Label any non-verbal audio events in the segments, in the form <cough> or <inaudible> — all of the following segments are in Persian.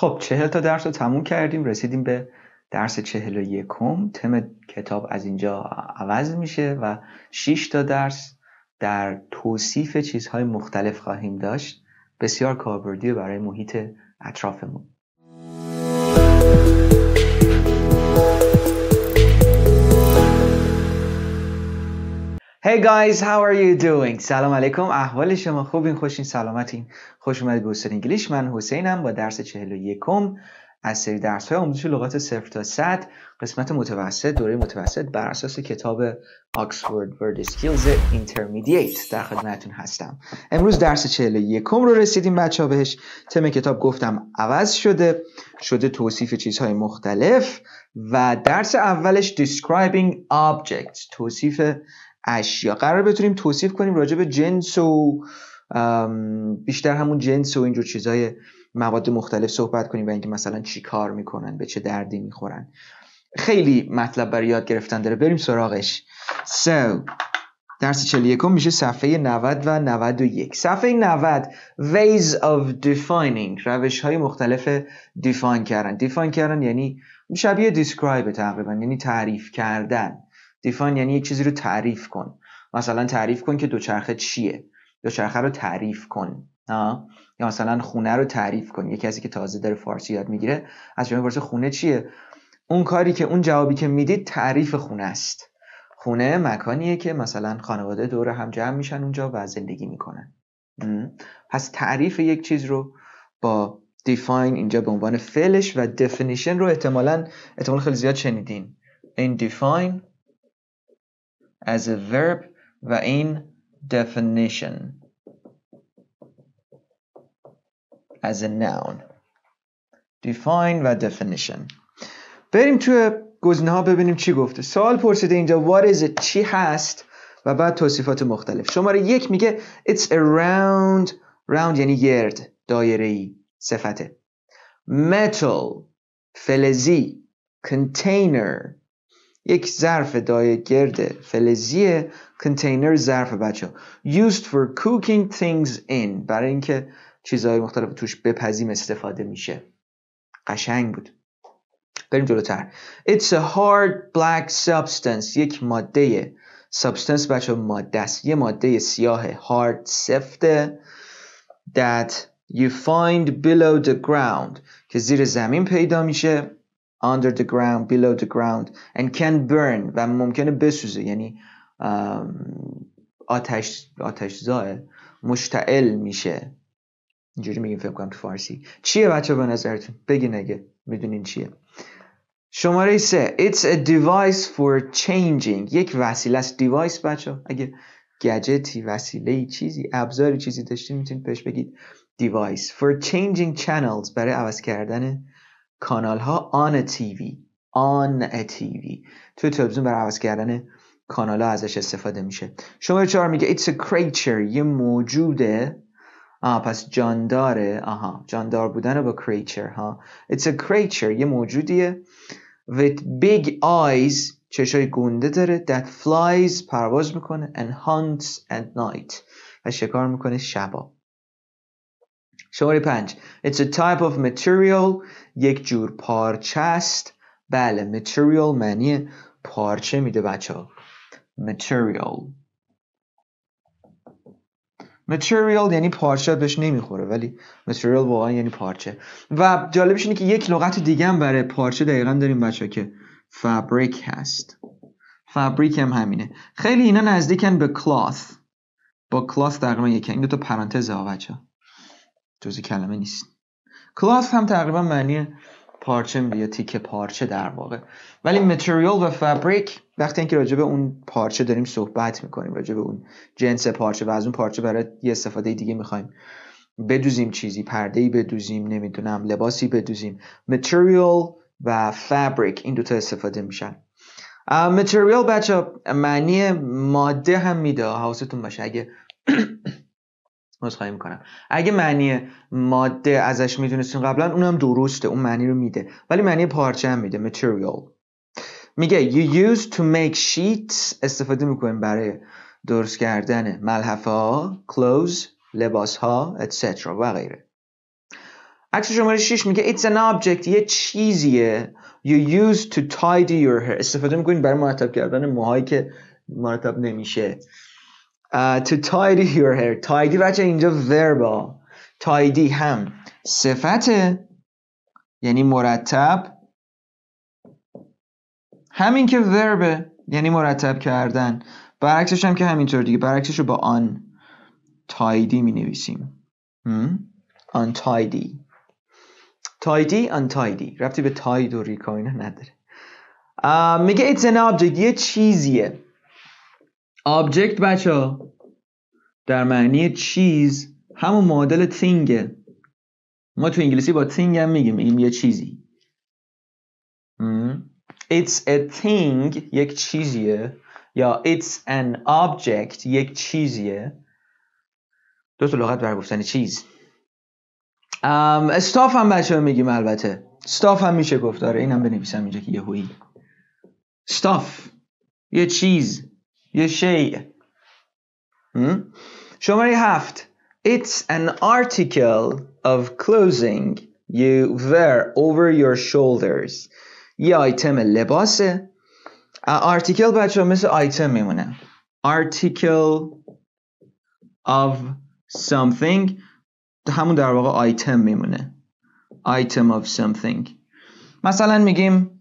خب چهل تا درس رو تموم کردیم رسیدیم به درس چهل و یکم تم کتاب از اینجا عوض میشه و 6 تا درس در توصیف چیزهای مختلف خواهیم داشت بسیار کاربردی برای محیط اطرافمون Hey guys, how are you doing? سلام علیکم. احوال شما خوبین؟ خوشین؟ سلامتین؟ خوش اومدید به اصول انگلیش. من حسینم با درس 41 از سری درس های آموزش لغات 0 تا 100 قسمت متوسط دوره متوسط بر اساس کتاب Oxford Word Skills Intermediate در خدمتتون هستم امروز درس 41 رو رسیدیم بچه ها بهش تم کتاب گفتم عوض شده شده توصیف چیزهای مختلف و درس اولش describing objects توصیف اشیا قرار بتونیم توصیف کنیم راجع به جنس و بیشتر همون جنس و اینجور چیزای مواد مختلف صحبت کنیم و اینکه مثلا چی کار میکنن به چه دردی میخورن خیلی مطلب برای یاد گرفتن داره بریم سراغش so درس 41 میشه صفحه 90 و 91 صفحه 90 ways of defining روش های مختلف دیفاین کردن دیفاین کردن یعنی شبیه دیسکرایب تقریبا یعنی تعریف کردن دیفاین یعنی یه چیزی رو تعریف کن مثلا تعریف کن که دوچرخه چیه دوچرخه رو تعریف کن ها یا مثلا خونه رو تعریف کن یه کسی که تازه داره فارسی یاد میگیره از شما خونه چیه اون کاری که اون جوابی که میدید تعریف خونه است خونه مکانیه که مثلا خانواده دور هم جمع میشن اونجا و زندگی میکنن پس تعریف یک چیز رو با define اینجا به عنوان فعلش و definition رو احتمالا احتمال خیلی زیاد شنیدین این define as a verb و این definition as a noun define و definition بریم توی گزینه ها ببینیم چی گفته سوال پرسیده اینجا what is it چی هست و بعد توصیفات مختلف شماره یک میگه it's a round round یعنی گرد دایره ای صفته metal فلزی container یک ظرف دایه گرد فلزی کنتینر ظرف بچه used for cooking things in برای اینکه چیزهای مختلف توش بپزیم استفاده میشه قشنگ بود بریم جلوتر It's a hard black substance یک ماده substance بچه ماده است یه ماده سیاه hard سفته that you find below the ground که زیر زمین پیدا میشه under the ground below the ground and can burn و ممکنه بسوزه یعنی آتش آتش زایه مشتعل میشه اینجوری میگیم فکر کنم تو فارسی چیه بچه به نظرتون بگین اگه میدونین چیه شماره سه It's a device for changing یک وسیله است device بچه اگه گجتی وسیله چیزی ابزاری چیزی داشتین میتونید بهش بگید device for changing channels برای عوض کردن کانال ها آن تیوی آن تیوی تو تلویزیون برای عوض کردن کانال ها ازش استفاده میشه شماره چهار میگه It's a creature یه موجوده آه پس جانداره آها جاندار بودن با creature ها It's a creature یه موجودیه With big eyes چشای گونده داره That flies پرواز میکنه And hunts at night و شکار میکنه شبا شماره پنج It's a type of material یک جور پارچه است بله material معنی پارچه میده بچه ها material material یعنی پارچه بهش نمیخوره ولی material واقعا یعنی پارچه و جالبش اینه که یک لغت دیگه هم برای پارچه دقیقا داریم بچه ها که فابریک هست فابریک هم همینه خیلی اینا نزدیکن به cloth با کلاس تقریبا یکی این دو تا پرانتز ها بچه جزی کلمه نیست کلاس هم تقریبا معنی پارچه میده یا تیک پارچه در واقع ولی متریال و فبریک وقتی اینکه راجع اون پارچه داریم صحبت میکنیم راجع به اون جنس پارچه و از اون پارچه برای یه استفاده دیگه میخوایم بدوزیم چیزی پرده ای بدوزیم نمیدونم لباسی بدوزیم متریال و فبریک این دوتا استفاده میشن متریال بچه معنی ماده هم میده حواستون باشه اگه عذرخواهی میکنم اگه معنی ماده ازش میدونستین قبلا اونم درسته اون معنی رو میده ولی معنی پارچه هم میده material میگه you use to make sheets استفاده میکنیم برای درست کردن ملحفه ها clothes لباس ها etc و غیره عکس شماره 6 میگه it's an object یه چیزیه you use to tidy your hair استفاده میکنیم برای مرتب کردن موهایی که مرتب نمیشه تو uh, to tidy <laughs> your hair tidy بچه اینجا وربا تایدی هم صفته یعنی مرتب همین که وربه یعنی مرتب کردن برعکسش هم که همینطور دیگه برعکسش رو با آن تایدی می نویسیم آن تایدی تایدی آن تایدی ربطی به تاید و ریکا نداره uh, میگه ایتس ان آبجکت یه چیزیه آبجکت بچه ها در معنی چیز همون معادل تینگه ما تو انگلیسی با تینگ هم میگیم میگیم یه چیزی hmm. It's a thing یک چیزیه یا It's an object یک چیزیه دو تا لغت برگفتن گفتن چیز um, stuff هم بچه ها میگیم البته stuff هم میشه گفت داره اینم بنویسم اینجا که یه هویی stuff یه چیز You see, hmm? Shomari Haft. It's an article of clothing you wear over your shoulders یه آیتم لباسه آرتیکل بچه مثل آیتم میمونه article of something همون در واقع آیتم میمونه item of something مثلا میگیم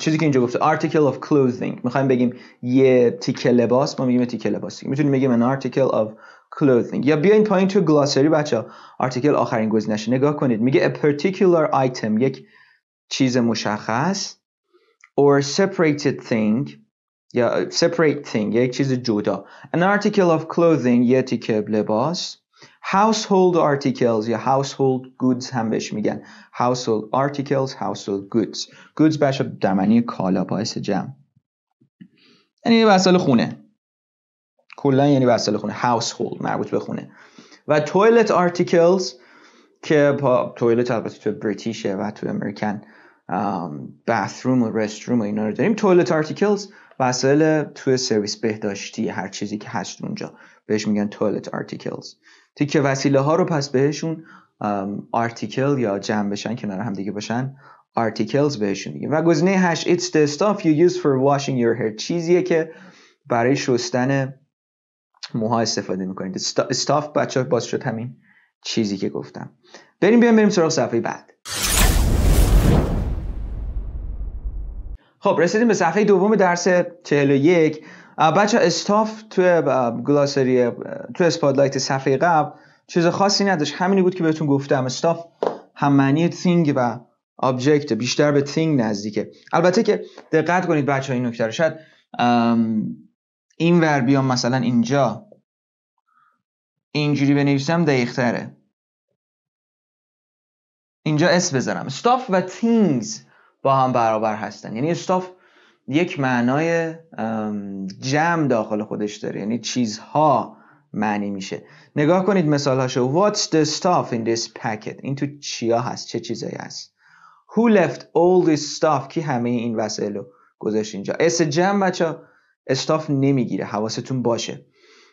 چیزی که اینجا گفته article of clothing میخوایم بگیم یه تیکه لباس ما میگیم یه تیکه لباس میتونیم بگیم an article of clothing یا بیاین پایین تو گلاسری بچه article آخرین گزینش نگاه کنید میگه a particular item یک چیز مشخص or separated thing یا separate thing یک چیز جدا an article of clothing یه تیکه لباس household articles یا household goods هم بهش میگن household articles household goods goods بشه در معنی کالا باعث جمع یعنی وسایل خونه کلا یعنی وسایل خونه household مربوط به خونه و toilet articles که با toilet البته تو بریتیشه و تو امریکن bathroom و restroom و اینا رو داریم toilet articles وسایل توی سرویس بهداشتی هر چیزی که هست اونجا بهش میگن توالت آرتیکلز تیکه وسیله ها رو پس بهشون آرتیکل یا جمع بشن کنار هم دیگه باشن آرتیکلز بهشون میگن. و گزینه هش it's the stuff you use for washing your hair چیزیه که برای شستن موها استفاده میکنید استاف بچه باز شد همین چیزی که گفتم بریم بیام بریم سراغ صفحه بعد خب رسیدیم به صفحه دوم درس 41 بچه استاف تو گلاسری تو اسپادلایت صفحه قبل چیز خاصی نداشت همینی بود که بهتون گفتم استاف هم معنی تینگ و آبجکت بیشتر به تینگ نزدیکه البته که دقت کنید بچه ها این نکته رو این ور بیام مثلا اینجا اینجوری بنویسم دقیقتره اینجا اس بذارم استاف و تینگز با هم برابر هستن یعنی استاف یک معنای جمع داخل خودش داره یعنی چیزها معنی میشه نگاه کنید مثال هاشو What's the stuff in this packet این تو چیا هست چه چیزایی هست Who left all this stuff کی همه این وسایل رو گذاشت اینجا اس جمع بچه استاف نمیگیره حواستون باشه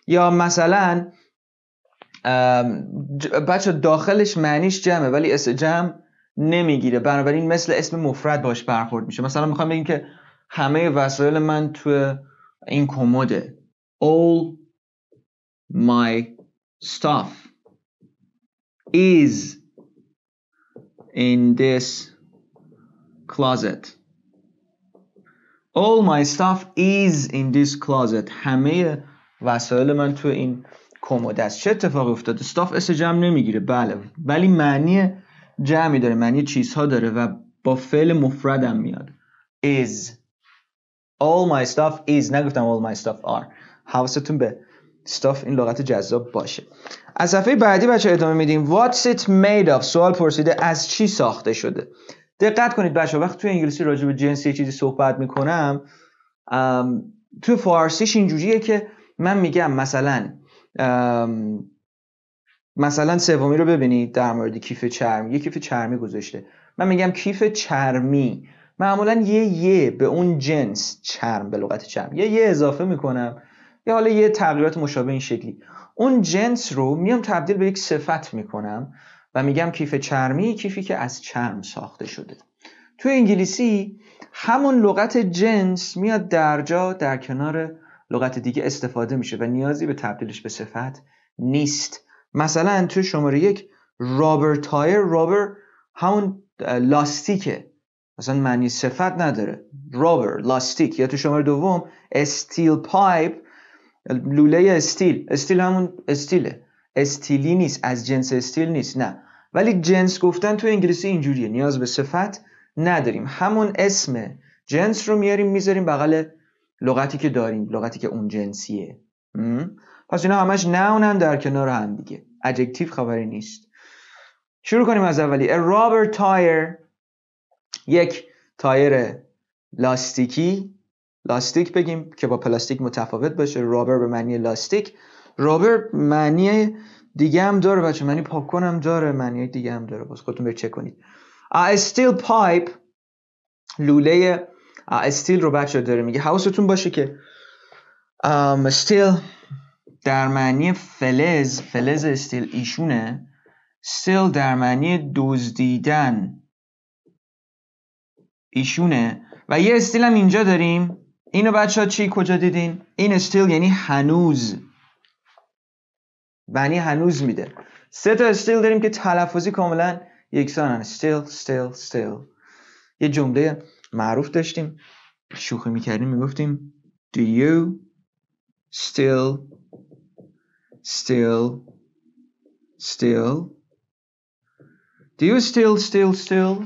یا مثلا بچه داخلش معنیش جمعه ولی اس جمع نمیگیره بنابراین مثل اسم مفرد باش برخورد میشه مثلا میخوام بگیم که همه وسایل من تو این کموده all my stuff is in this closet all my stuff is in this closet همه وسایل من تو این کمد است چه اتفاقی افتاده stuff اس جمع نمیگیره بله ولی معنی جمعی داره معنی چیزها داره و با فعل مفردم میاد is all my stuff is نگفتم all my stuff are حواستون به stuff این لغت جذاب باشه از صفحه بعدی بچه ادامه میدیم what's it made of سوال پرسیده از چی ساخته شده دقت کنید بچه وقت توی انگلیسی راجع به جنسی چیزی صحبت میکنم توی فارسیش اینجوریه که من میگم مثلا مثلا سومی رو ببینید در مورد کیف چرمی یه کیف چرمی گذاشته من میگم کیف چرمی معمولا یه یه به اون جنس چرم به لغت چرم یه یه اضافه میکنم یا حالا یه تغییرات مشابه این شکلی اون جنس رو میام تبدیل به یک صفت میکنم و میگم کیف چرمی کیفی که از چرم ساخته شده تو انگلیسی همون لغت جنس میاد در جا در کنار لغت دیگه استفاده میشه و نیازی به تبدیلش به صفت نیست مثلا تو شماره یک رابر تایر رابر همون لاستیکه مثلا معنی صفت نداره رابر لاستیک یا تو شماره دوم استیل پایپ لوله استیل استیل همون استیله استیلی نیست از جنس استیل نیست نه ولی جنس گفتن تو انگلیسی اینجوریه نیاز به صفت نداریم همون اسم جنس رو میاریم میذاریم بغل لغتی که داریم لغتی که اون جنسیه پس اینا همش نونن در کنار هم دیگه ادجکتیو خبری نیست شروع کنیم از اولی A rubber tire یک تایر لاستیکی لاستیک بگیم که با پلاستیک متفاوت باشه رابر به معنی لاستیک رابر معنی دیگه هم داره بچه معنی پاکون هم داره معنی دیگه هم داره باز خودتون برید چک کنید استیل پایپ لوله استیل رو بچه داره میگه حواستون باشه که استیل در معنی فلز فلز استیل ایشونه استیل در معنی دزدیدن ایشونه و یه استیل هم اینجا داریم اینو بچه ها چی کجا دیدین؟ این استیل یعنی هنوز معنی هنوز میده سه تا استیل داریم که تلفظی کاملا هست استیل استیل استیل یه جمله معروف داشتیم شوخی میکردیم میگفتیم Do you still still, still. Do you still, still, still?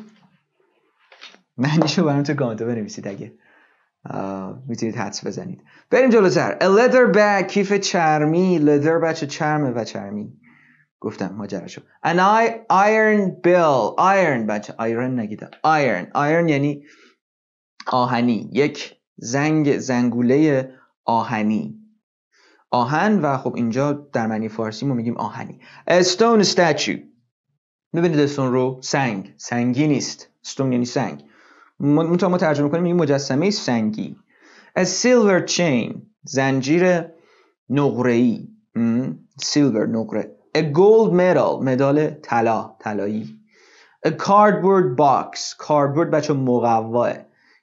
معنیشو برام تو کامنت بنویسید اگه میتونید حدس بزنید بریم جلوتر A leather bag کیف چرمی leather بچه چرمه و چرمی گفتم ماجراشو An iron bill iron بچه iron نگیده iron iron یعنی آهنی یک زنگ زنگوله آهنی آهن و خب اینجا در معنی فارسی ما میگیم آهنی stone statue ببینید استون رو سنگ سنگی نیست استون یعنی سنگ اون ما ترجمه کنیم میگیم مجسمه سنگی a silver chain زنجیر ای. Hmm. silver نقره a gold medal مدال طلا طلایی a cardboard box cardboard بچه مقواه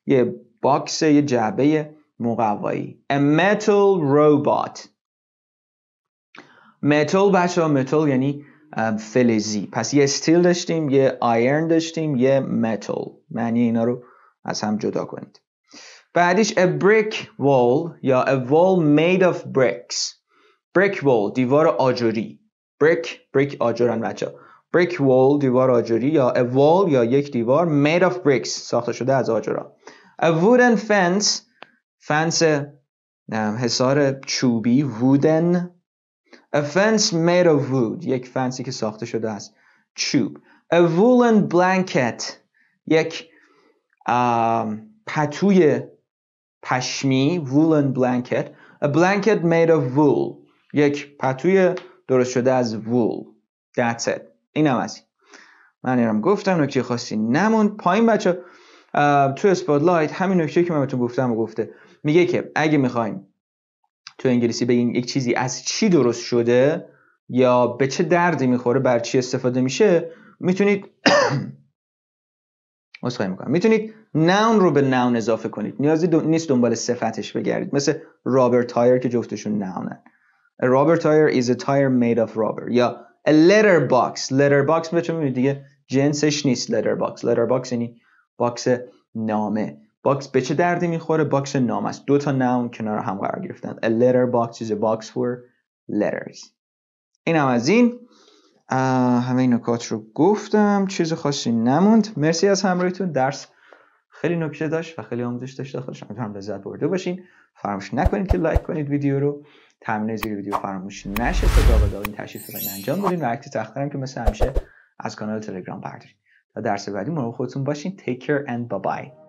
یه باکس یه جعبه مقوایی a metal robot متال بچه ها متال یعنی فلزی پس یه استیل داشتیم یه آیرن داشتیم یه متال معنی اینا رو از هم جدا کنید بعدیش a brick wall یا a wall made of bricks brick wall دیوار آجوری brick brick آجورن بچه ها brick wall دیوار آجوری یا a wall یا یک دیوار made of bricks ساخته شده از آجورا a wooden fence فنس حصار چوبی wooden A fence made of wood یک فنسی که ساخته شده از چوب A woolen blanket یک پتوی پشمی woolen blanket A blanket made of wool یک پتوی درست شده از wool That's it این هم از من اینم گفتم نکته خاصی نموند پایین بچه تو لایت همین نکته که من بهتون گفتم و گفته میگه که اگه میخواییم تو انگلیسی بگیم یک چیزی از چی درست شده یا به چه دردی میخوره بر چی استفاده میشه میتونید <coughs> اصخایی میکنم میتونید نون رو به نون اضافه کنید نیازی نیست دنبال صفتش بگردید مثل رابر تایر که جفتشون نونه رابر تایر is a tire made of rubber یا a letter box letter box بچه دیگه جنسش نیست letter باکس letter باکس یعنی باکس نامه باکس به چه دردی میخوره باکس نام است دو تا نام کنار هم قرار گرفتن a letter box is a box for letters این هم از این همه این نکات رو گفتم چیز خاصی نموند مرسی از همراهیتون درس خیلی نکته داشت و خیلی آموزش داشت داخلش هم لذت برده باشین فراموش نکنید که لایک کنید ویدیو رو تمرین زیر ویدیو فراموش نشه تا داغ داغ این تشریف رو انجام بدین و عکس تخترم که مثل همیشه از کانال تلگرام بردارید تا درس بعدی مراقب خودتون باشین take care and bye bye